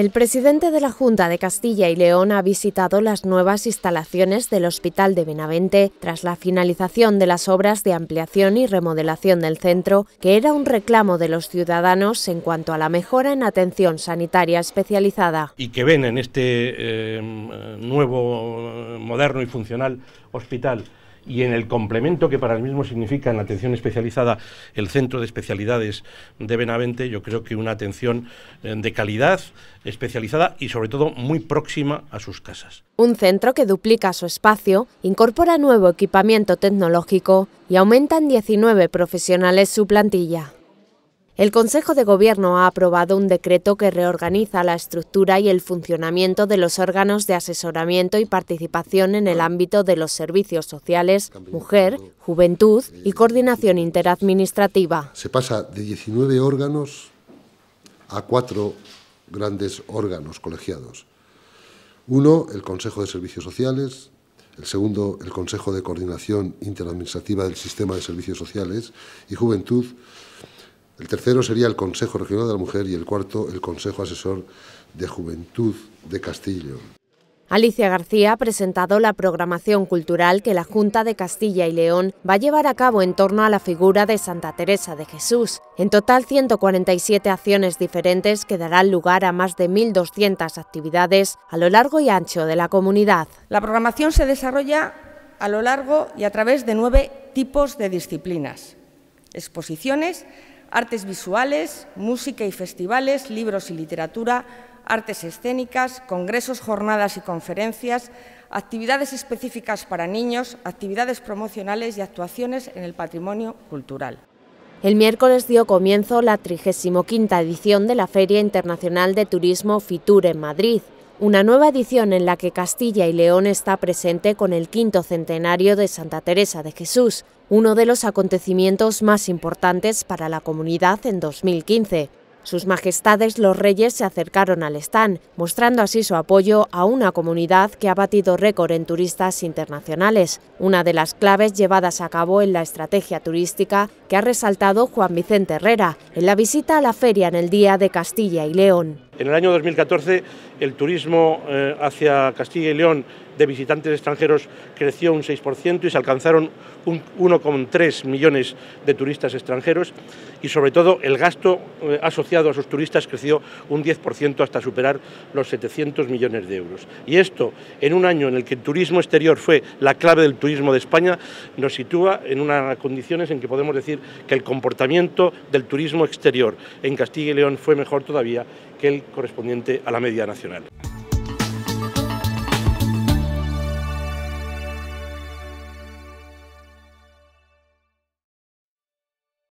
El presidente de la Junta de Castilla y León ha visitado las nuevas instalaciones del Hospital de Benavente tras la finalización de las obras de ampliación y remodelación del centro, que era un reclamo de los ciudadanos en cuanto a la mejora en atención sanitaria especializada. Y que ven en este eh, nuevo, moderno y funcional hospital y en el complemento que para el mismo significa en la atención especializada el Centro de Especialidades de Benavente, yo creo que una atención eh, de calidad, especializada y sobre todo muy próxima a sus casas. Un centro que duplica su espacio, incorpora nuevo equipamiento tecnológico y aumentan 19 profesionales su plantilla. El Consejo de Gobierno ha aprobado un decreto que reorganiza la estructura y el funcionamiento de los órganos de asesoramiento y participación en el ámbito de los servicios sociales, mujer, juventud y coordinación interadministrativa. Se pasa de 19 órganos a cuatro grandes órganos colegiados. Uno, el Consejo de Servicios Sociales, el segundo, el Consejo de Coordinación Interadministrativa del Sistema de Servicios Sociales y Juventud, el tercero sería el Consejo Regional de la Mujer y el cuarto el Consejo Asesor de Juventud de Castillo. Alicia García ha presentado la programación cultural que la Junta de Castilla y León va a llevar a cabo en torno a la figura de Santa Teresa de Jesús. En total, 147 acciones diferentes que darán lugar a más de 1.200 actividades a lo largo y ancho de la comunidad. La programación se desarrolla a lo largo y a través de nueve tipos de disciplinas. Exposiciones, artes visuales, música y festivales, libros y literatura, artes escénicas, congresos, jornadas y conferencias, actividades específicas para niños, actividades promocionales y actuaciones en el patrimonio cultural. El miércoles dio comienzo la 35 edición de la Feria Internacional de Turismo FITUR en Madrid una nueva edición en la que Castilla y León está presente con el quinto centenario de Santa Teresa de Jesús, uno de los acontecimientos más importantes para la comunidad en 2015. Sus Majestades los Reyes se acercaron al stand, mostrando así su apoyo a una comunidad que ha batido récord en turistas internacionales, una de las claves llevadas a cabo en la estrategia turística que ha resaltado Juan Vicente Herrera en la visita a la feria en el Día de Castilla y León. En el año 2014 el turismo eh, hacia Castilla y León de visitantes extranjeros creció un 6% y se alcanzaron 1,3 millones de turistas extranjeros y sobre todo el gasto eh, asociado a sus turistas creció un 10% hasta superar los 700 millones de euros. Y esto en un año en el que el turismo exterior fue la clave del turismo de España nos sitúa en unas condiciones en que podemos decir que el comportamiento del turismo exterior en Castilla y León fue mejor todavía el correspondiente a la media nacional.